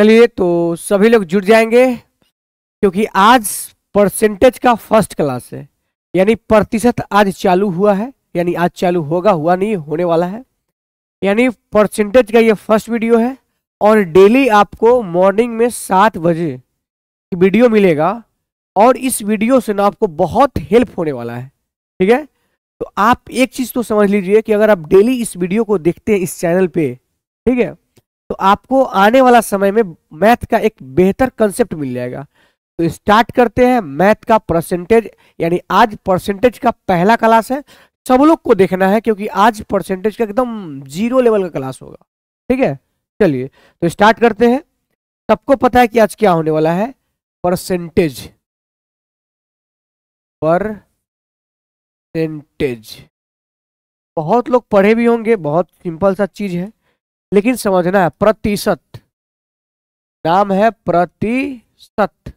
चलिए तो सभी लोग जुड़ जाएंगे क्योंकि आज परसेंटेज का फर्स्ट क्लास है यानी प्रतिशत आज चालू हुआ है यानी आज चालू होगा हुआ नहीं होने वाला है यानी परसेंटेज का ये फर्स्ट वीडियो है और डेली आपको मॉर्निंग में सात बजे वीडियो मिलेगा और इस वीडियो से ना आपको बहुत हेल्प होने वाला है ठीक है तो आप एक चीज़ तो समझ लीजिए कि अगर आप डेली इस वीडियो को देखते हैं इस चैनल पे ठीक है तो आपको आने वाला समय में मैथ का एक बेहतर कंसेप्ट मिल जाएगा तो स्टार्ट करते हैं मैथ का परसेंटेज यानी आज परसेंटेज का पहला क्लास है सब लोग को देखना है क्योंकि आज परसेंटेज का एकदम जीरो लेवल का क्लास होगा ठीक है चलिए तो स्टार्ट करते हैं सबको पता है कि आज क्या होने वाला है परसेंटेज परसेंटेज बहुत लोग पढ़े भी होंगे बहुत सिंपल सा चीज है लेकिन समझना है प्रतिशत नाम है प्रतिशत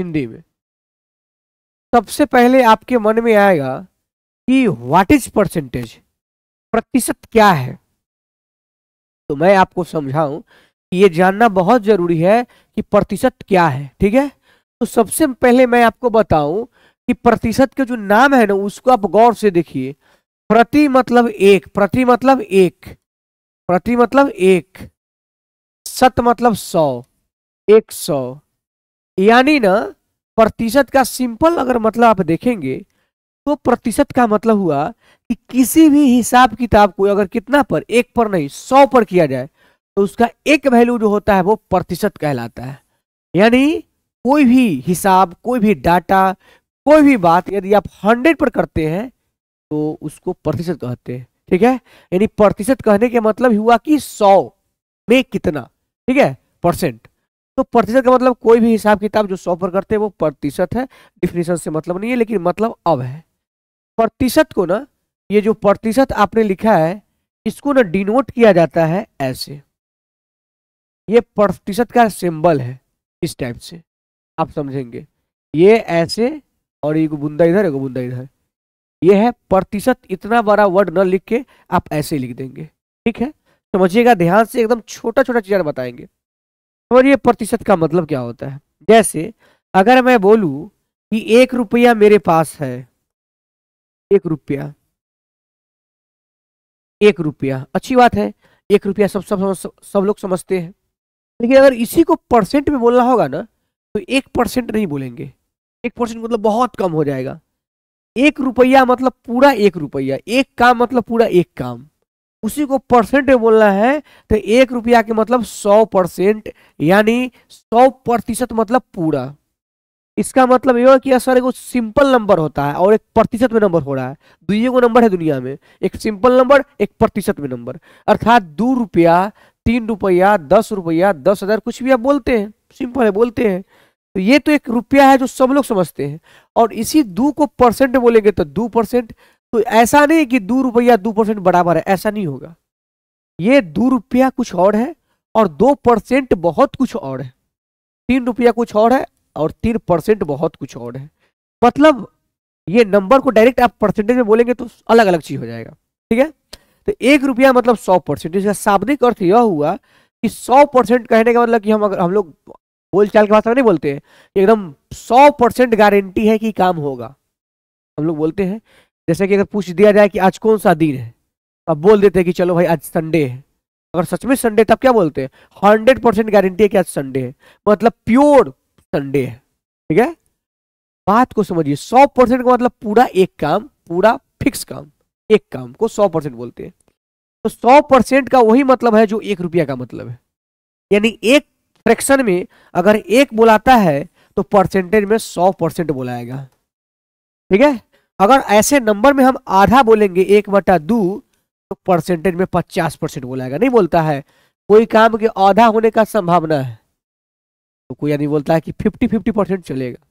हिंदी में सबसे पहले आपके मन में आएगा कि व्हाट इज परसेंटेज प्रतिशत क्या है तो मैं आपको समझाऊं कि ये जानना बहुत जरूरी है कि प्रतिशत क्या है ठीक है तो सबसे पहले मैं आपको बताऊं कि प्रतिशत के जो नाम है ना उसको आप गौर से देखिए प्रति मतलब एक प्रति मतलब एक प्रति मतलब एक सत मतलब सौ एक सौ यानी ना प्रतिशत का सिंपल अगर मतलब आप देखेंगे तो प्रतिशत का मतलब हुआ कि किसी भी हिसाब किताब को अगर कितना पर एक पर नहीं सौ पर किया जाए तो उसका एक वैल्यू जो होता है वो प्रतिशत कहलाता है यानी कोई भी हिसाब कोई भी डाटा कोई भी बात यदि आप हंड्रेड पर करते हैं तो उसको प्रतिशत कहते हैं ठीक है यानी प्रतिशत कहने के मतलब हुआ कि सौ में कितना ठीक है परसेंट तो प्रतिशत का मतलब कोई भी हिसाब किताब जो सौ पर करते हैं वो प्रतिशत है डिफिनेशन से मतलब नहीं है लेकिन मतलब अब है प्रतिशत को ना ये जो प्रतिशत आपने लिखा है इसको ना डिनोट किया जाता है ऐसे ये प्रतिशत का सिंबल है इस टाइप से आप समझेंगे ये ऐसे और एक बुंदा इधर एक बुंदा इधर ये है प्रतिशत इतना बड़ा वर्ड न लिख के आप ऐसे लिख देंगे ठीक है समझिएगा ध्यान से एकदम छोटा छोटा चीज़ बताएंगे ये प्रतिशत का मतलब क्या होता है जैसे अगर मैं बोलूं कि एक रुपया मेरे पास है एक रुपया एक रुपया अच्छी बात है एक रुपया सब सब सब, सब लोग समझते हैं लेकिन अगर इसी को परसेंट में बोलना होगा ना तो एक परसेंट नहीं बोलेंगे एक परसेंट मतलब बहुत कम हो जाएगा एक रुपया मतलब पूरा एक रुपया एक काम मतलब पूरा एक काम उसी को परसेंट में बोलना है तो एक रुपया के मतलब सौ परसेंट यानी सौ प्रतिशत मतलब पूरा इसका मतलब है कि सर एक सिंपल नंबर होता है और एक प्रतिशत में नंबर हो रहा है दुई गो नंबर है दुनिया में एक सिंपल नंबर एक प्रतिशत में नंबर अर्थात दो रुपया तीन रुपया दस रुपया दस हजार कुछ भी आप बोलते हैं सिंपल है बोलते हैं तो ये तो एक रुपया है जो सब लोग समझते हैं और इसी दो को परसेंट बोलेंगे तो दो परसेंट तो ऐसा नहीं कि दो रुपया दो परसेंट बराबर है ऐसा नहीं होगा ये दो रुपया कुछ और है और दो परसेंट बहुत कुछ और है तीन रुपया कुछ और है और तीन परसेंट बहुत कुछ और है मतलब ये नंबर को डायरेक्ट आप परसेंटेज में बोलेंगे तो अलग अलग चीज हो जाएगा ठीक है तो एक रुपया मतलब सौ परसेंट इसका शाब्दिक अर्थ यह हुआ कि सौ परसेंट कहने का मतलब कि हम अगर हम लोग बोल चाल की भाषा नहीं बोलते हैं एकदम सौ परसेंट गारंटी है कि काम होगा हम लोग बोलते हैं जैसे कि अगर पूछ दिया जाए कि आज कौन सा दिन है अब तो बोल देते हैं कि चलो भाई आज संडे है अगर सच में संडे तब क्या बोलते हैं हंड्रेड परसेंट गारंटी है कि आज संडे है मतलब प्योर संडे है ठीक है बात को समझिए सौ परसेंट का मतलब पूरा एक काम पूरा फिक्स काम एक काम को सौ परसेंट बोलते हैं तो सौ परसेंट का वही मतलब है जो एक रुपया का मतलब है यानी एक फ्रैक्शन में अगर एक बोलाता है तो परसेंटेज में सौ परसेंट बोलाएगा ठीक है अगर ऐसे नंबर में हम आधा बोलेंगे एक बटा दो तो परसेंटेज में पचास परसेंट बोलाएगा नहीं बोलता है कोई काम के आधा होने का संभावना है तो कोई यानी बोलता है कि फिफ्टी फिफ्टी परसेंट चलेगा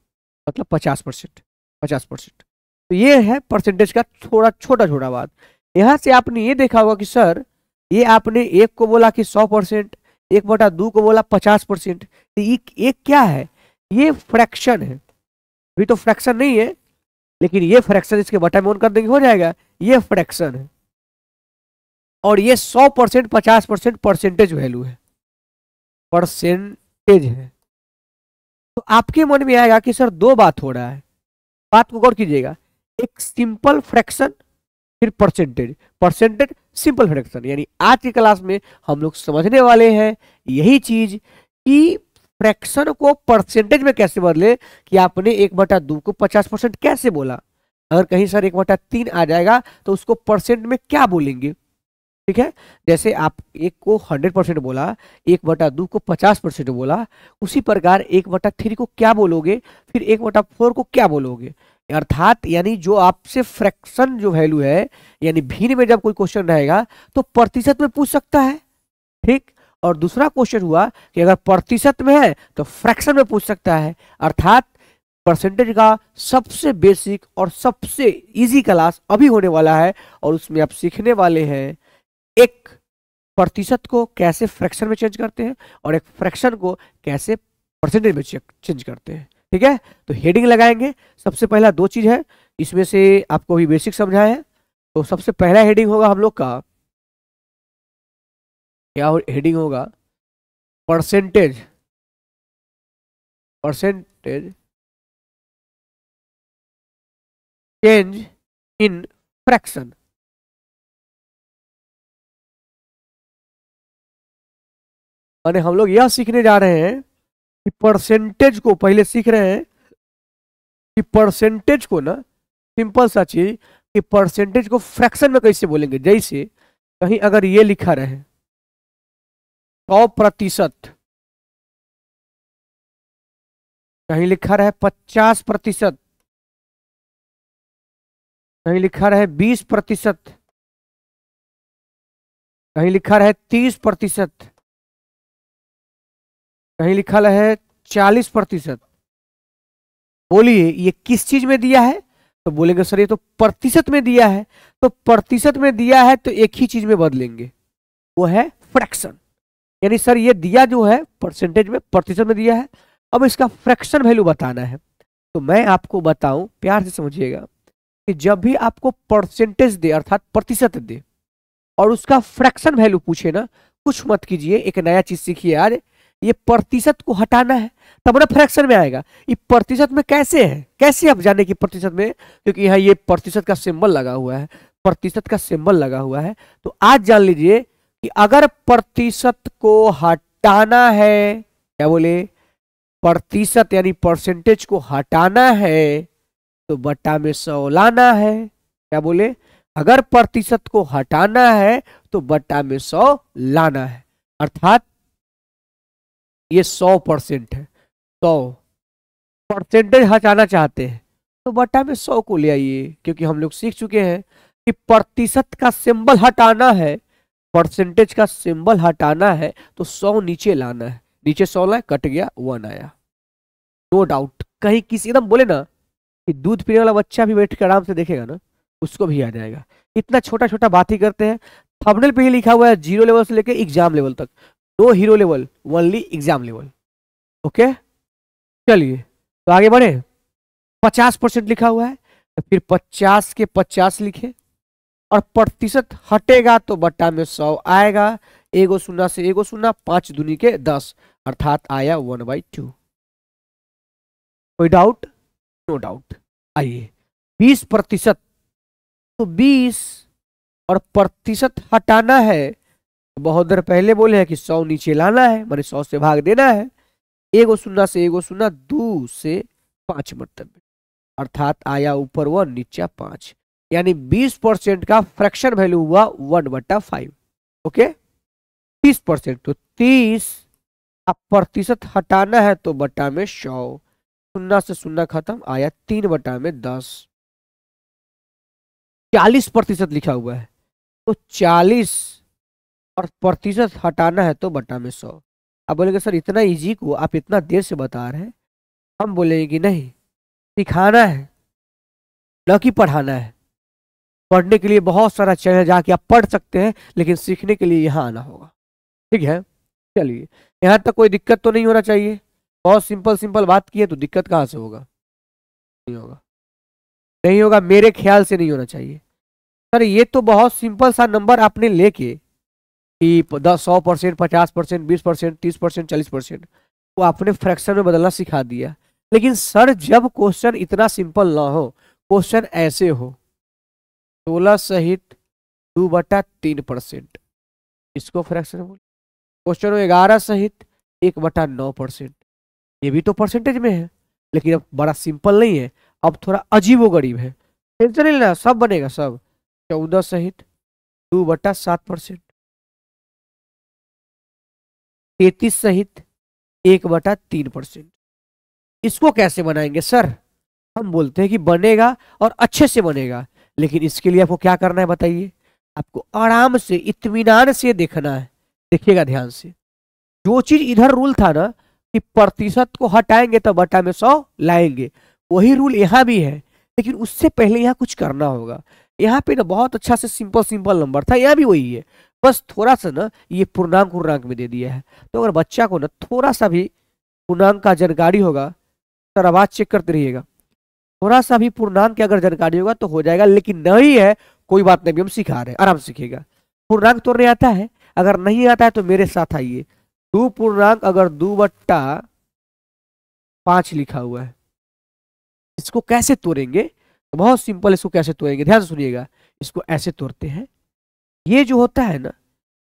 मतलब पचास परसेंट पचास परसेंट तो ये है परसेंटेज का थोड़ा छोटा छोटा बात यहाँ से आपने ये देखा होगा कि सर ये आपने एक को बोला कि सौ परसेंट एक बटा दो को बोला पचास परसेंट तो एक क्या है ये फ्रैक्शन है अभी तो फ्रैक्शन नहीं है लेकिन ये फ्रैक्शन इसके बटा में ऑन कर देंगे हो जाएगा ये फ्रैक्शन है और ये सौ परसेंट पचास परसेंट परसेंटेज वैल्यू है परसेंटेज है तो आपके मन में आएगा कि सर दो बात हो रहा है बात को गौर कीजिएगा एक सिंपल फ्रैक्शन फिर परसेंटेज परसेंटेज सिंपल फ्रैक्शन यानी आज की क्लास में हम लोग समझने वाले हैं यही चीज कि फ्रैक्शन को परसेंटेज में कैसे बदले कि आपने एक बटा दो को पचास परसेंट कैसे बोला अगर कहीं सर एक बटा तीन आ जाएगा तो उसको परसेंट में क्या बोलेंगे ठीक है जैसे आप एक को हंड्रेड परसेंट बोला एक बटा दो को पचास परसेंट बोला उसी प्रकार एक बटा थ्री को क्या बोलोगे फिर एक बटा फोर को क्या बोलोगे अर्थात यानी जो आपसे फ्रैक्शन जो वैल्यू है यानी भीन में जब कोई क्वेश्चन रहेगा तो प्रतिशत में पूछ सकता है ठीक और दूसरा क्वेश्चन हुआ कि अगर प्रतिशत में है तो फ्रैक्शन में पूछ सकता है अर्थात परसेंटेज का सबसे बेसिक और सबसे इजी क्लास अभी होने वाला है और उसमें आप सीखने वाले हैं एक प्रतिशत को कैसे फ्रैक्शन में चेंज करते हैं और एक फ्रैक्शन को कैसे परसेंटेज में चेंज करते हैं ठीक है तो हेडिंग लगाएंगे सबसे पहला दो चीज़ है इसमें से आपको अभी बेसिक समझाया है तो सबसे पहला हेडिंग होगा हम लोग का क्या हेडिंग होगा percentage percentage change in fraction माने हम लोग यह सीखने जा रहे हैं कि परसेंटेज को पहले सीख रहे हैं कि परसेंटेज को ना सिंपल सा चीज कि परसेंटेज को फ्रैक्शन में कैसे बोलेंगे जैसे कहीं अगर ये लिखा रहे सौ प्रतिशत कहीं लिखा रहे पचास प्रतिशत कहीं लिखा रहे बीस प्रतिशत कहीं लिखा रहे तीस प्रतिशत कहीं लिखा है चालीस प्रतिशत बोलिए ये किस चीज में दिया है तो बोलेंगे सर ये तो प्रतिशत में दिया है तो प्रतिशत में दिया है तो एक ही चीज में बदलेंगे वो है फ्रैक्शन यानी सर ये दिया जो है परसेंटेज में प्रतिशत में दिया है अब इसका फ्रैक्शन वैल्यू बताना है तो मैं आपको बताऊं प्यार से समझिएगा कि जब भी आपको परसेंटेज दे अर्थात प्रतिशत दे और उसका फ्रैक्शन वैल्यू पूछे ना कुछ मत कीजिए एक नया चीज सीखिए आज ये प्रतिशत को हटाना है तब ना फ्रैक्शन में आएगा ये प्रतिशत में कैसे है कैसे आप जाने की प्रतिशत में क्योंकि यहाँ ये प्रतिशत का सिंबल लगा हुआ है प्रतिशत का सिंबल लगा हुआ है तो आज जान लीजिए कि अगर प्रतिशत को हटाना है क्या बोले प्रतिशत यानी परसेंटेज को हटाना है तो बट्टा में सौ लाना है क्या बोले अगर प्रतिशत को हटाना है तो बट्टा में सौ लाना है अर्थात ये सौ परसेंट है सौ परसेंटेज हटाना चाहते हैं तो बटा में सौ को ले आइए क्योंकि हम लोग सीख चुके हैं कि प्रतिशत का सिंबल हटाना है परसेंटेज का सिंबल हटाना है तो सौ नीचे लाना है नीचे सौ लाए कट गया वन आया नो डाउट कहीं किसी एकदम बोले ना कि दूध पीने वाला बच्चा भी बैठ के आराम से देखेगा ना उसको भी आ जाएगा इतना छोटा छोटा बात ही करते हैं थंबनेल पे ही लिखा हुआ है जीरो लेवल से लेकर एग्जाम लेवल तक no hero level only exam level okay चलिए तो आगे बढ़े पचास परसेंट लिखा हुआ है तो फिर पचास के पचास लिखे और प्रतिशत हटेगा तो बट्टा में सौ आएगा एगो सुना से एगो सुना पांच दुनी के दस अर्थात आया वन बाई टू कोई डाउट नो डाउट आइए बीस प्रतिशत तो बीस और प्रतिशत हटाना है बहुत देर पहले बोले हैं कि सौ नीचे लाना है मैंने सौ से भाग देना है एगो सुन्ना से एगो सुन्ना दो से पांच मरतबे अर्थात आया ऊपर व नीचा पांच यानी बीस परसेंट का फ्रैक्शन वैल्यू हुआ वन बट्टा फाइव ओके तीस परसेंट तो तीस अब प्रतिशत हटाना है तो बटा में सौ सुन्ना से सुन्ना खत्म आया तीन बटा में दस चालीस प्रतिशत लिखा हुआ है तो चालीस और प्रतिशत हटाना है तो बटा में सौ आप बोलेंगे सर इतना इजी को आप इतना देर से बता रहे हैं हम बोलेंगे कि नहीं सिखाना है न कि पढ़ाना है पढ़ने के लिए बहुत सारा चैनल जाके जहाँ कि आप पढ़ सकते हैं लेकिन सीखने के लिए यहाँ आना होगा ठीक है चलिए यहाँ तक कोई दिक्कत तो नहीं होना चाहिए बहुत सिंपल सिंपल बात की है तो दिक्कत कहाँ से होगा नहीं होगा नहीं होगा मेरे ख्याल से नहीं होना चाहिए सर ये तो बहुत सिंपल सा नंबर आपने लेके कि दस सौ परसेंट पचास परसेंट बीस परसेंट तीस परसेंट चालीस परसेंट वो आपने फ्रैक्शन में बदलना सिखा दिया लेकिन सर जब क्वेश्चन इतना सिंपल ना हो क्वेश्चन ऐसे हो सोलह सहित दो बटा तीन परसेंट इसको फ्रैक्शन बोले क्वेश्चन ग्यारह सहित एक बटा नौ परसेंट ये भी तो परसेंटेज में है लेकिन अब बड़ा सिंपल नहीं है अब थोड़ा अजीब गरीब है टेंशन नहीं लेना सब बनेगा सब चौदह सहित दो बटा सात परसेंट तैतीस सहित एक बटा तीन परसेंट इसको कैसे बनाएंगे सर हम बोलते हैं कि बनेगा और अच्छे से बनेगा लेकिन इसके लिए आपको क्या करना है बताइए आपको आराम से इतमान से देखना है देखिएगा ध्यान से जो चीज इधर रूल था ना कि प्रतिशत को हटाएंगे तो बटा में सौ लाएंगे वही रूल यहाँ भी है लेकिन उससे पहले यहाँ कुछ करना होगा यहाँ पे ना बहुत अच्छा से सिंपल सिंपल नंबर था यहाँ भी वही है बस थोड़ा सा ना ये पूर्णांक पूर्णांक में दे दिया है तो अगर बच्चा को ना थोड़ा सा भी पूर्णांक का जानकारी होगा सर तो आवाज चेक करते रहिएगा थोड़ा सा भी पूर्णांक की अगर जानकारी होगा तो हो जाएगा लेकिन नहीं है कोई बात नहीं हम सिखा रहे आराम सीखेगा पूर्णांक तो नहीं आता है अगर नहीं आता है तो मेरे साथ आइए दो पूर्णांक अगर दो बट्टा पांच लिखा हुआ है इसको कैसे तोड़ेंगे बहुत सिंपल इसको कैसे तोड़ेंगे ध्यान सुनिएगा इसको ऐसे तोड़ते हैं ये जो होता है ना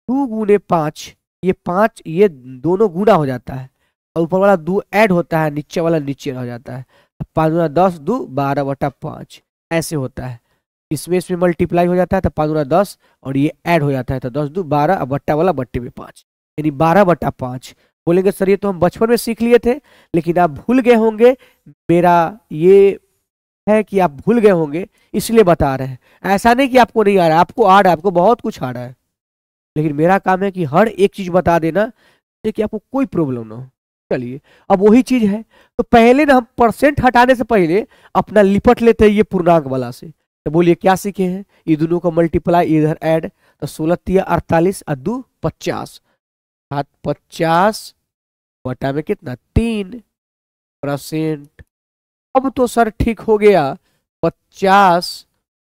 टू गुने पाँच ये पाँच ये दोनों गुना हो जाता है और ऊपर वाला दो ऐड होता है नीचे वाला नीचे हो जाता है पाँच गुना दस दो बारह बटा पाँच ऐसे होता है इसमें इसमें मल्टीप्लाई हो जाता है तो पाँच गुना दस और ये ऐड हो जाता है तो दस दो बारह और बट्टा वाला बट्टे में पाँच यानी बारह बटा पाँच बोलेंगे सर ये तो हम बचपन में सीख लिए थे लेकिन आप भूल गए होंगे मेरा ये है कि आप भूल गए होंगे इसलिए बता रहे हैं ऐसा नहीं कि आपको नहीं आ रहा आपको आ रहा है आपको बहुत कुछ आ रहा है लेकिन मेरा काम है कि हर एक चीज़ बता देना कि आपको कोई प्रॉब्लम ना हो चलिए अब वही चीज़ है तो पहले ना हम परसेंट हटाने से पहले अपना लिपट लेते हैं ये पूर्णांक वाला से तो बोलिए क्या सीखे हैं ये दोनों का मल्टीप्लाई इधर ऐड तो सोलह तिया अड़तालीस और दो पचास हाथ पचास बटा में कितना तीन परसेंट अब तो सर ठीक हो गया पचास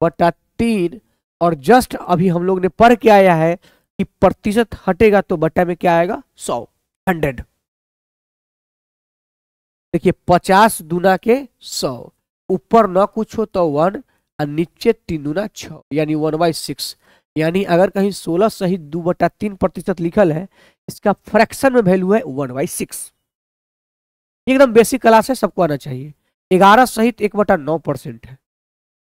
बटा तीन और जस्ट अभी हम लोग ने पढ़ के आया है कि प्रतिशत हटेगा तो बट्टा में क्या आएगा सौ हंड्रेड देखिए पचास दुना के सौ ऊपर ना कुछ हो तो वन और नीचे तीन दुना छ यानी वन बाई सिक्स यानी अगर कहीं सोलह सही दो बटा तीन प्रतिशत लिखल है इसका फ्रैक्शन में वैल्यू है वन बाई सिक्स एकदम बेसिक क्लास है सबको आना चाहिए ग्यारह सहित एक बटा नौ परसेंट है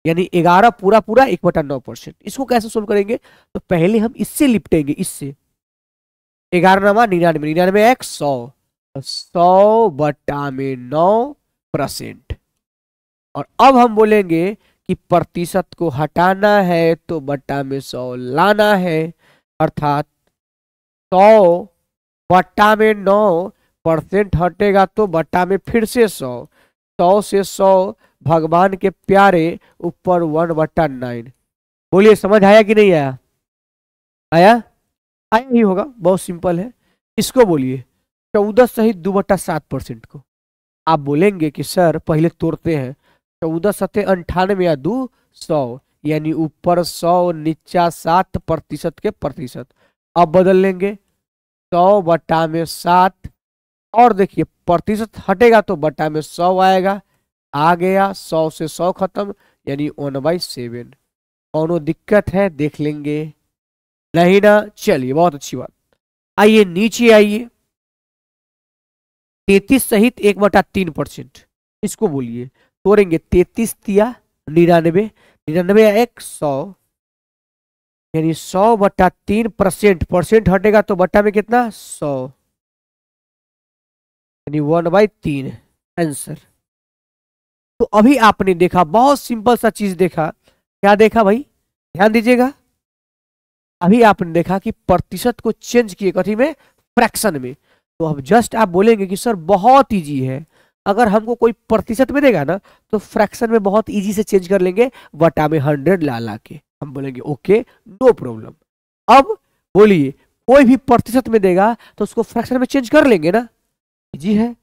यानी ग्यारह पूरा पूरा एक बटा नौ परसेंट इसको कैसे सोल्व करेंगे तो पहले हम इससे लिपटेंगे इससे ग्यारह नवा निन्यानवे निन्यानवे एक सौ सौ बटा में नौ परसेंट और अब हम बोलेंगे कि प्रतिशत को हटाना है तो बटा में सौ लाना है अर्थात सौ बट्टा में नौ परसेंट हटेगा तो बट्टा में फिर से सौ सौ से सौ भगवान के प्यारे ऊपर वन बट्टा नाइन बोलिए समझ आया कि नहीं आया आया आया ही होगा बहुत सिंपल है इसको बोलिए चौदह सहित दो बट्टा सात परसेंट को आप बोलेंगे कि सर पहले तोड़ते हैं चौदह सतह अंठानवे या दो सौ यानी ऊपर सौ नीचा सात प्रतिशत के प्रतिशत अब बदल लेंगे सौ बटा में सात और देखिए प्रतिशत हटेगा तो बटा में सौ आएगा आ गया सौ से सौ खत्म यानी वन बाई सेवन कोनो दिक्कत है देख लेंगे नहीं ना चलिए बहुत अच्छी बात आइए नीचे आइए तैतीस सहित एक बटा तीन परसेंट इसको बोलिए तोड़ेंगे तैतीस तिया निन्यानवे निन्यानबे एक सौ यानी सौ बटा तीन परसेंट परसेंट हटेगा तो बट्टा में कितना सौ यानी वन बाई तीन आंसर तो अभी आपने देखा बहुत सिंपल सा चीज देखा क्या देखा भाई ध्यान दीजिएगा अभी आपने देखा कि प्रतिशत को चेंज किए कथी में फ्रैक्शन में तो अब जस्ट आप बोलेंगे कि सर बहुत ईजी है अगर हमको कोई प्रतिशत में देगा ना तो फ्रैक्शन में बहुत इजी से चेंज कर लेंगे वटा में हंड्रेड ला ला के हम बोलेंगे ओके नो प्रॉब्लम अब बोलिए कोई भी प्रतिशत में देगा तो उसको फ्रैक्शन में चेंज कर लेंगे ना इजी है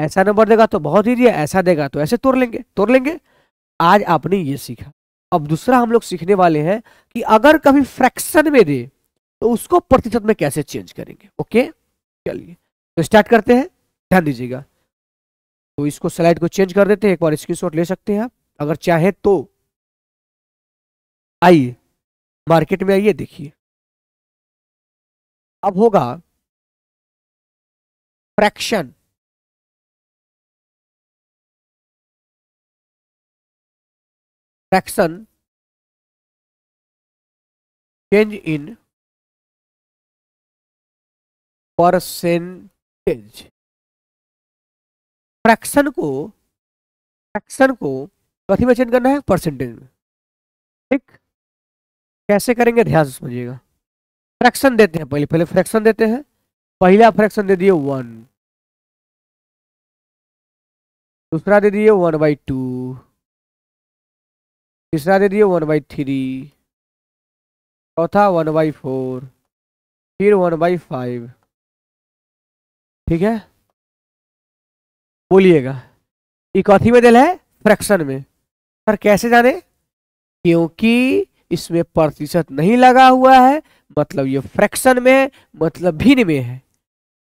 ऐसा नंबर देगा तो बहुत ही है ऐसा देगा तो ऐसे तोड़ लेंगे तोड़ लेंगे आज आपने ये सीखा अब दूसरा हम लोग सीखने वाले हैं कि अगर कभी फ्रैक्शन में दे तो उसको प्रतिशत में कैसे चेंज करेंगे ओके चलिए तो स्टार्ट करते हैं ध्यान दीजिएगा तो इसको स्लाइड को चेंज कर देते हैं एक बार शॉट ले सकते हैं आप अगर चाहे तो आइए मार्केट में आइए देखिए अब होगा fraction fraction change in percentage fraction को फ्रैक्शन को कथी में चेंज करना है परसेंटेज में ठीक कैसे करेंगे ध्यान से समझिएगा फ्रैक्शन देते हैं पहले पहले फ्रैक्शन देते हैं पहला फ्रैक्शन दे दिए वन दूसरा दे दिए वन बाई टू तीसरा दे दिए वन बाई थ्री चौथा वन बाई फोर फिर वन बाई फाइव ठीक है बोलिएगा ये कथी में दिल है फ्रैक्शन में सर कैसे जाने क्योंकि इसमें प्रतिशत नहीं लगा हुआ है मतलब ये फ्रैक्शन में मतलब भिन्न में है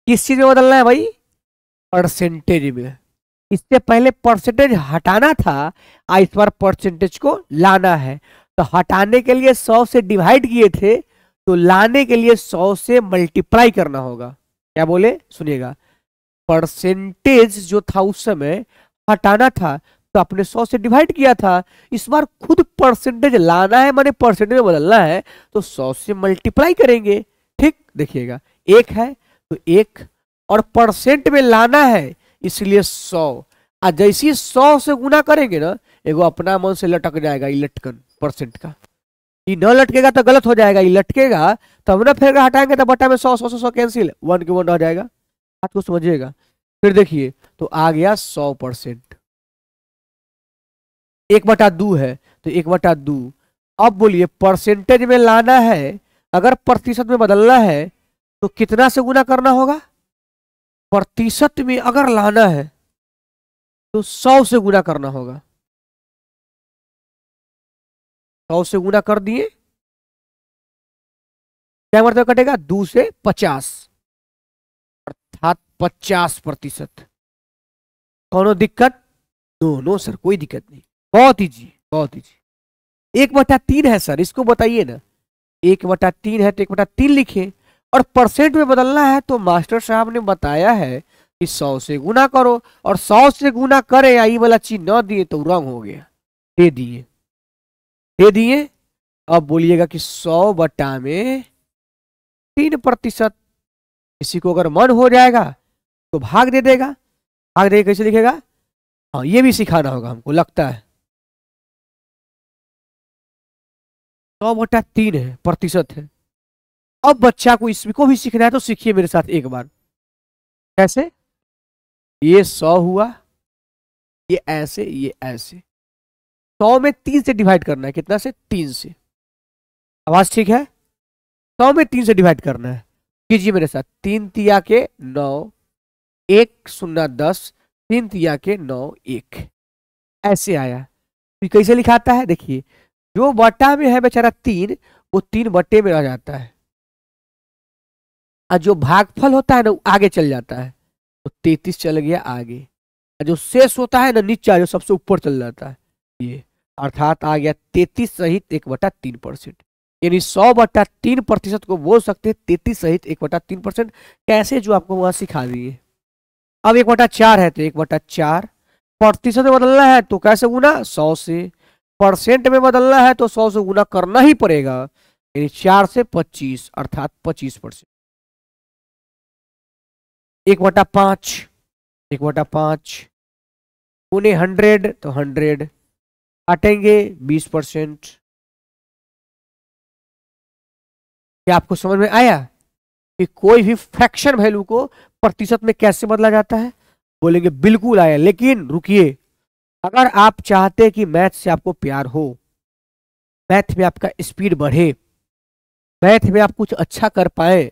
किस चीज में बदलना है भाई परसेंटेज में इससे पहले परसेंटेज हटाना था आ इस बार परसेंटेज को लाना है तो हटाने के लिए सौ से डिवाइड किए थे तो लाने के लिए सौ से मल्टीप्लाई करना होगा क्या बोले सुनिएगा परसेंटेज जो था उस समय हटाना था तो आपने सौ से डिवाइड किया था इस बार खुद परसेंटेज लाना है माने परसेंटेज में बदलना है तो सौ से मल्टीप्लाई करेंगे ठीक देखिएगा एक है तो एक और परसेंट में लाना है इसलिए सौ आ जैसी सौ से गुना करेंगे ना एगो अपना मन से लटक जाएगा इलेक्ट्रन परसेंट का ये न लटकेगा तो गलत हो जाएगा ये लटकेगा तब ना फिर हटाएंगे तो बटा में सौ सौ सौ सौ कैंसिल वन के वन रह जाएगा बात को समझिएगा फिर देखिए तो आ गया सौ परसेंट एक बटा दू है तो एक बटा दू अब बोलिए परसेंटेज में लाना है अगर प्रतिशत में बदलना है तो कितना से गुना करना होगा प्रतिशत में अगर लाना है तो सौ से गुना करना होगा सौ से गुना कर दिए क्या मतलब कटेगा दो से पचास अर्थात पचास प्रतिशत कौनो दिक्कत नो नो सर कोई दिक्कत नहीं बहुत इजी बहुत इजी एक बटा तीन है सर इसको बताइए ना एक बटा तीन है तो एक बटा तीन लिखे और परसेंट में बदलना है तो मास्टर साहब ने बताया है कि सौ से गुना करो और सौ से गुना करें या ये वाला चीज ना दिए तो रंग हो गया दे दिए दे दिए अब बोलिएगा कि सौ बटा में तीन प्रतिशत किसी को अगर मन हो जाएगा तो भाग दे देगा भाग दे कैसे लिखेगा हाँ ये भी सिखाना होगा हमको लगता है सौ बटा तीन है प्रतिशत है अब बच्चा को इसमें को भी सीखना है तो सीखिए मेरे साथ एक बार कैसे ये सौ हुआ ये ऐसे ये ऐसे सौ में तीन से डिवाइड करना है कितना से तीन से आवाज ठीक है सौ में तीन से डिवाइड करना है कीजिए मेरे साथ तीन तिया के नौ एक शून्य दस तीन तिया के नौ एक ऐसे आया तो कैसे लिखाता है देखिए जो बटा में है बेचारा तीन वो तीन बट्टे में रह जाता है और जो भागफल होता है ना आगे चल जाता है तो तैतीस चल गया आगे और जो शेष होता है ना नीचा जो सबसे ऊपर चल जाता है ये अर्थात आ गया तैतीस सहित एक बटा तीन परसेंट यानी सौ बटा तीन प्रतिशत को बोल सकते हैं तैतीस सहित एक बटा तीन परसेंट कैसे जो आपको वहां सिखा दिए अब एक बटा चार है तो एक बटा चार प्रतिशत में बदलना है तो कैसे गुना सौ से परसेंट में बदलना है तो सौ से गुना करना ही पड़ेगा यानी चार से पच्चीस अर्थात पच्चीस परसेंट एक बटा पांच एक बटा पांच उन्हें हंड्रेड तो हंड्रेड काटेंगे बीस परसेंट क्या आपको समझ में आया कि कोई भी फ्रैक्शन वैल्यू को प्रतिशत में कैसे बदला जाता है बोलेंगे बिल्कुल आया लेकिन रुकिए अगर आप चाहते कि मैथ से आपको प्यार हो मैथ में आपका स्पीड बढ़े मैथ में आप कुछ अच्छा कर पाए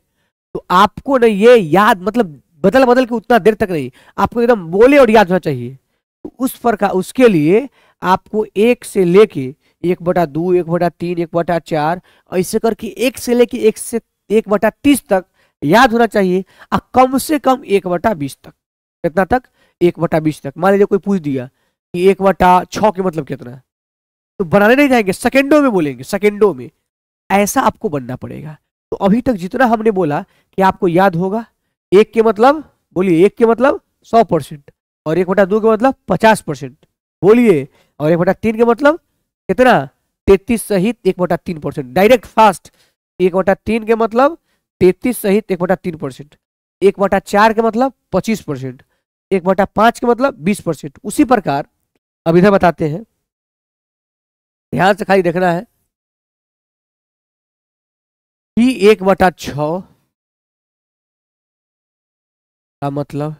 तो आपको ना ये याद मतलब बदल बदल के उतना देर तक नहीं आपको एकदम बोले और याद होना चाहिए उस का उसके लिए आपको एक से लेके एक बटा दो एक बटा तीन एक बटा चार ऐसे करके एक से लेके एक से एक बटा तीस तक याद होना चाहिए और कम से कम एक बटा बीस तक कितना तक एक बटा बीस तक मान लीजिए कोई पूछ दिया कि एक बटा छः के मतलब कितना है तो बनाने नहीं जाएंगे सेकेंडों में बोलेंगे सेकेंडों में ऐसा आपको बनना पड़ेगा तो अभी तक जितना हमने बोला कि आपको याद होगा एक के मतलब बोलिए एक के मतलब सौ परसेंट और एक बटा दो के मतलब पचास परसेंट बोलिए और एक बटा तीन के मतलब कितना तैतीस सहित एक बटा तीन परसेंट डायरेक्ट फास्ट एक बटा तीन के मतलब तैतीस सहित एक बटा तीन परसेंट एक बटा चार के मतलब पच्चीस परसेंट एक बटा पांच के मतलब बीस परसेंट उसी प्रकार अब इधर बताते हैं ध्यान से खाली देखना है कि एक बटा छ का मतलब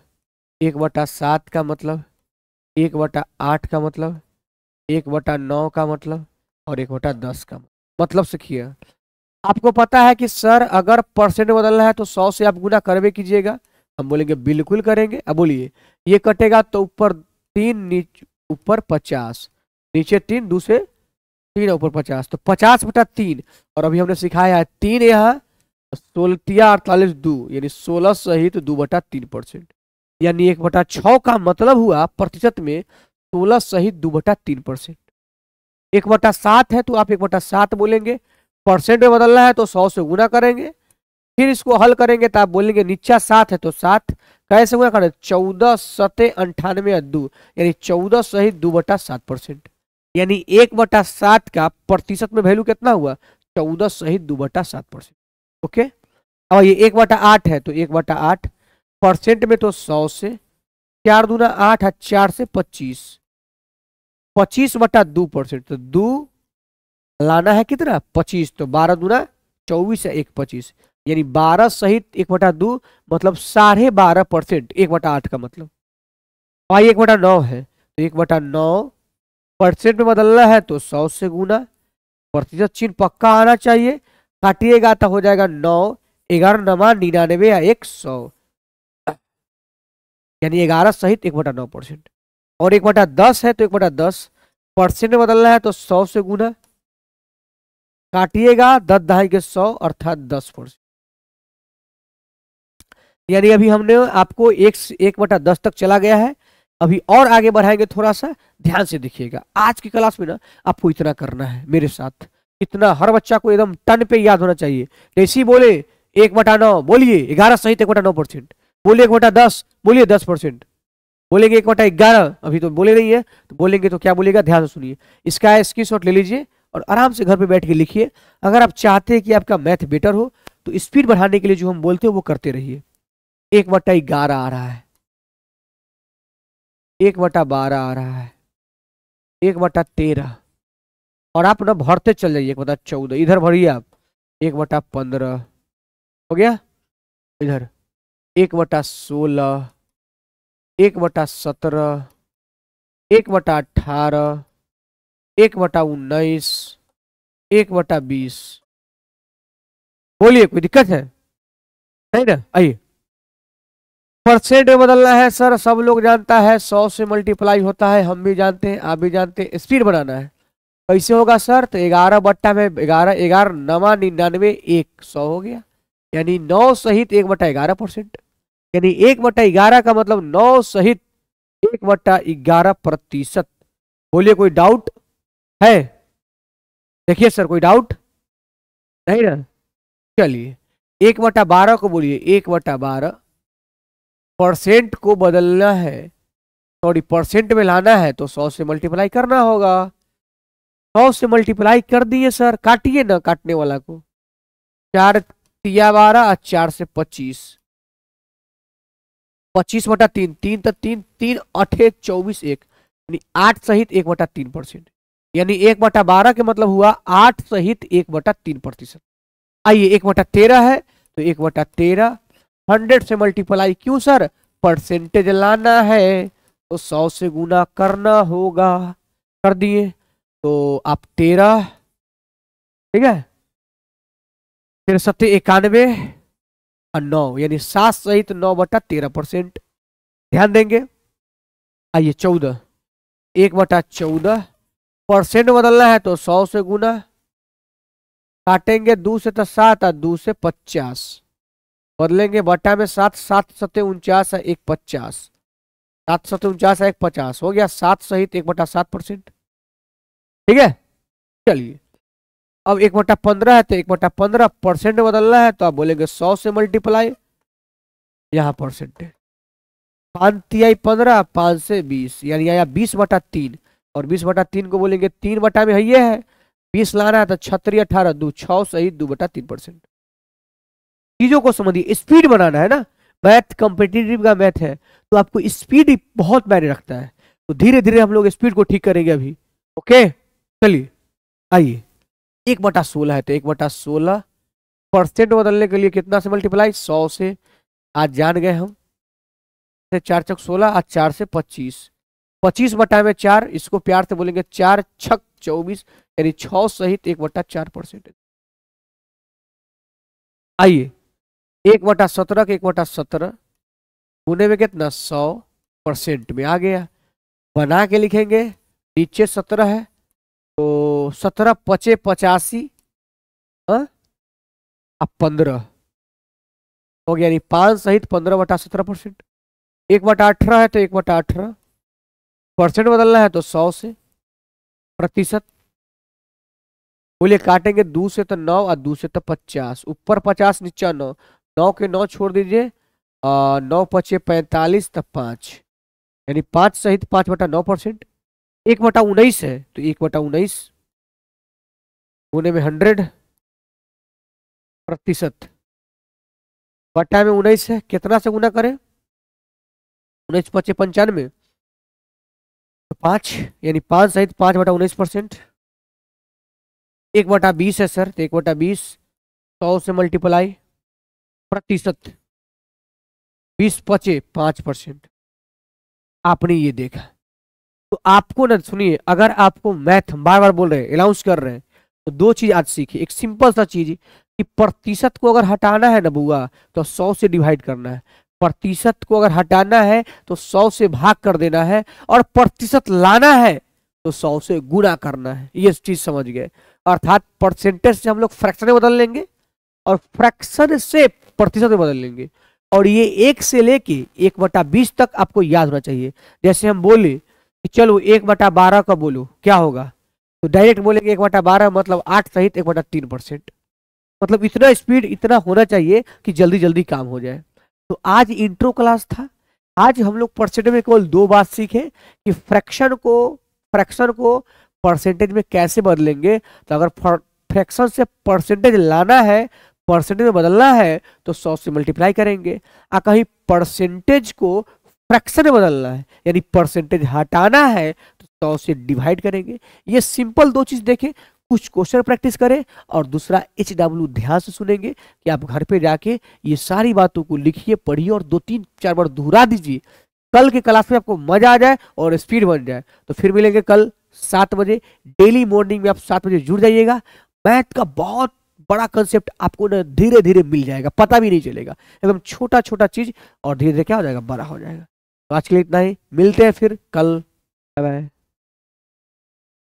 एक बटा सात का मतलब एक बटा आठ का मतलब एक बटा नौ का मतलब और एक बटा दस का मतलब, मतलब सीखिए आपको पता है कि सर अगर परसेंट बदलना है तो सौ से आप गुना करवे कीजिएगा हम बोलेंगे बिल्कुल करेंगे अब बोलिए ये कटेगा तो ऊपर तीन नीचे ऊपर पचास नीचे तीन दूसरे तीन ऊपर पचास तो पचास बटा तीन और अभी हमने सिखाया है तीन यहाँ सोलतिया अड़तालीस दो यानी सोलह सहित दो बटा तीन परसेंट यानी एक बटा छ का मतलब हुआ प्रतिशत में सोलह सहित दो बटा तीन परसेंट एक बटा सात है तो आप एक बटा सात बोलेंगे परसेंट में बदलना है तो सौ से गुना करेंगे फिर इसको हल करेंगे तो आप बोलेंगे नीचा सात है तो सात कैसे गुना करें चौदह सते अंठानवे दो यानी चौदह सहित दो बटा सात परसेंट यानी एक बटा सात का प्रतिशत में वैल्यू कितना हुआ चौदह सहित दो बटा सात परसेंट ओके और ये एक बटा आठ है तो एक बटा आठ परसेंट में तो सौ से चार दूना आठ है चार से पच्चीस पच्चीस बटा दो परसेंट तो दो लाना है कितना पच्चीस तो बारह दूना चौबीस है एक पच्चीस यानी बारह सहित एक बटा दो मतलब साढ़े बारह परसेंट एक बटा आठ का मतलब और एक बटा नौ है तो एक बटा नौ परसेंट में बदलना है तो सौ से गुना प्रतिशत चिन्ह पक्का आना चाहिए काटिएगा तो हो जाएगा नौ ग्यारह नवा निन्यानवे या एक सौ यानी ग्यारह सहित एक बटा नौ परसेंट और एक बटा दस है तो एक बटा दस परसेंट बदलना है तो सौ से गुना काटिएगा दस दहाई के सौ अर्थात दस परसेंट यानी अभी हमने आपको एक एक बटा दस तक चला गया है अभी और आगे बढ़ाएंगे थोड़ा सा ध्यान से देखिएगा आज की क्लास में ना आपको इतना करना है मेरे साथ इतना हर बच्चा को एकदम टन पे याद होना चाहिए रेसी बोले एक बटा नौ बोलिए ग्यारह सहित एक बटा नौ परसेंट बोले एक बटा दस बोलिए दस परसेंट बोलेंगे एक बटा ग्यारह अभी तो बोले नहीं है तो बोलेंगे तो क्या बोलेगा ध्यान से सुनिए इसका शॉट ले लीजिए और आराम से घर पे बैठ के लिखिए अगर आप चाहते हैं कि आपका मैथ बेटर हो तो स्पीड बढ़ाने के लिए जो हम बोलते हैं वो करते रहिए एक बटा ग्यारह आ रहा है एक बटा बारह आ रहा है एक बटा तेरह और आप ना भरते चल जाइए एक बता चौदह इधर भरिए आप एक बटा पंद्रह हो गया इधर एक बटा सोलह एक बटा सत्रह एक बटा अठारह एक बटा उन्नीस एक बटा बीस बोलिए कोई दिक्कत है नहीं ना आइए परसेंट में बदलना है सर सब लोग जानता है सौ से मल्टीप्लाई होता है हम भी जानते हैं आप भी जानते हैं स्पीड बनाना है कैसे होगा सर तो ग्यारह बट्टा में ग्यारह ग्यारह नवा निन्यानवे एक सौ हो गया यानी नौ सहित एक बट्टा ग्यारह परसेंट यानी एक बट्टा ग्यारह का मतलब नौ सहित एक बट्टा ग्यारह प्रतिशत बोलिए कोई डाउट है देखिए सर कोई डाउट नहीं ना चलिए एक बटा बारह को बोलिए एक बटा बारह परसेंट को बदलना है सॉरी परसेंट में लाना है तो सौ से मल्टीप्लाई करना होगा सौ से मल्टीप्लाई कर दिए सर काटिए ना काटने वाला को चार तिया बारह और चार से पच्चीस पच्चीस बटा तीन तीन तो तीन तीन अठे चौबीस एक यानी आठ सहित एक बटा तीन परसेंट यानी एक बटा बारह के मतलब हुआ आठ सहित एक बटा तीन प्रतिशत आइए एक बटा तेरह है तो एक बटा तेरह हंड्रेड से मल्टीप्लाई क्यों सर परसेंटेज लाना है तो सौ से गुना करना होगा कर दिए तो आप तेरह ठीक है फिर सत्य इक्यानवे और नौ यानी सात सहित नौ बटा तेरह परसेंट ध्यान देंगे आइए चौदह एक बटा चौदह परसेंट बदलना है तो सौ से गुना काटेंगे दो से तो सात और दो से पचास बदलेंगे बटा में सात सात सत्य उनचास एक पचास सात सत्य उनचास एक पचास हो गया सात सहित एक बटा सात परसेंट ठीक है चलिए अब एक बटा पंद्रह है तो एक बटा पंद्रह परसेंट बदलना है तो आप बोलेंगे सौ से मल्टीप्लाई यहाँ परसेंटेज पाँच तिहाई पंद्रह पाँच से बीस यानी आया बीस बटा तीन और बीस बटा तीन को बोलेंगे तीन बटा में है ये है बीस लाना है तो छत्री अठारह दो छः सही दो बटा तीन परसेंट चीज़ों को समझिए स्पीड बनाना है ना मैथ कॉम्पिटिटिव का मैथ है तो आपको स्पीड बहुत मैटर रखता है तो धीरे धीरे हम लोग स्पीड को ठीक करेंगे अभी ओके okay? चलिए आइए एक बटा सोलह है तो एक बटा सोलह परसेंट बदलने के लिए कितना से मल्टीप्लाई सौ से आज जान गए हम चार चक सोलह आज चार से पच्चीस पच्चीस बटा में चार इसको प्यार से बोलेंगे चार छक चौबीस यानी छ सहित एक बटा चार परसेंट आइए एक बटा सत्रह के एक बटा सत्रह पुणे में कितना सौ परसेंट में आ गया बना के लिखेंगे नीचे सत्रह है तो सत्रह पचे पचासी हाँ? पंद्रह हो गया यानी पांच सहित पंद्रह बटा सत्रह परसेंट एक बटा अठारह है तो एक बटा अठारह परसेंट बदलना है तो सौ से प्रतिशत बोलिए काटेंगे दो से तो नौ और दो से तो पचास ऊपर पचास नीचा नौ नौ के नौ छोड़ दीजिए नौ पचे पैंतालीस तो पांच यानी पांच सहित पांच बटा नौ परसेंट एक बटा उन्नीस है तो एक बटा उन्नीस गुने में हंड्रेड प्रतिशत बटा में उन्नीस है कितना से गुना करें उन्नीस पचे पंचानवे तो पाँच यानी पाँच सहित पाँच बटा उन्नीस परसेंट एक बटा बीस है सर तो एक बटा बीस सौ से मल्टीप्लाई प्रतिशत बीस पचे पाँच परसेंट आपने ये देखा तो आपको ना सुनिए अगर आपको मैथ बार बार बोल रहे हैं अलाउंस कर रहे हैं तो दो चीज आज सीखिए एक सिंपल सा चीज कि प्रतिशत को अगर हटाना है ना बुआ तो सौ से डिवाइड करना है प्रतिशत को अगर हटाना है तो सौ से भाग कर देना है और प्रतिशत लाना है तो सौ से गुना करना है ये चीज समझ गए अर्थात परसेंटेज से हम लोग फ्रैक्शन में बदल लेंगे और फ्रैक्शन से प्रतिशत में बदल लेंगे और ये एक से लेके एक बटा बीस तक आपको याद होना चाहिए जैसे हम बोले चलो एक बटा बारह का बोलो क्या होगा तो डायरेक्ट बोलेंगे एक बटा बारह मतलब आठ सहित एक बटा तीन परसेंट मतलब इतना स्पीड इतना होना चाहिए कि जल्दी जल्दी काम हो जाए तो आज इंट्रो क्लास था आज हम लोग परसेंटेज में केवल दो बात सीखे कि फ्रैक्शन को फ्रैक्शन को परसेंटेज में कैसे बदलेंगे तो अगर फ्रैक्शन से परसेंटेज लाना है परसेंटेज में बदलना है तो सौ से मल्टीप्लाई करेंगे और कहीं परसेंटेज को फ्रैक्शन बदलना है यानी परसेंटेज हटाना है तो सौ से डिवाइड करेंगे ये सिंपल दो चीज़ देखें कुछ क्वेश्चन प्रैक्टिस करें और दूसरा एच डब्ल्यू ध्यान से सुनेंगे कि आप घर पे जाके ये सारी बातों को लिखिए पढ़िए और दो तीन चार बार दोहरा दीजिए कल के क्लास में आपको मजा आ जाए और स्पीड बन जाए तो फिर मिलेंगे कल सात बजे डेली मॉर्निंग में आप सात बजे जुड़ जाइएगा मैथ का बहुत बड़ा कंसेप्ट आपको ना धीरे धीरे मिल जाएगा पता भी नहीं चलेगा एकदम छोटा छोटा चीज और धीरे धीरे क्या हो जाएगा बड़ा हो जाएगा तो आज के लिए इतना ही मिलते हैं फिर कल बाय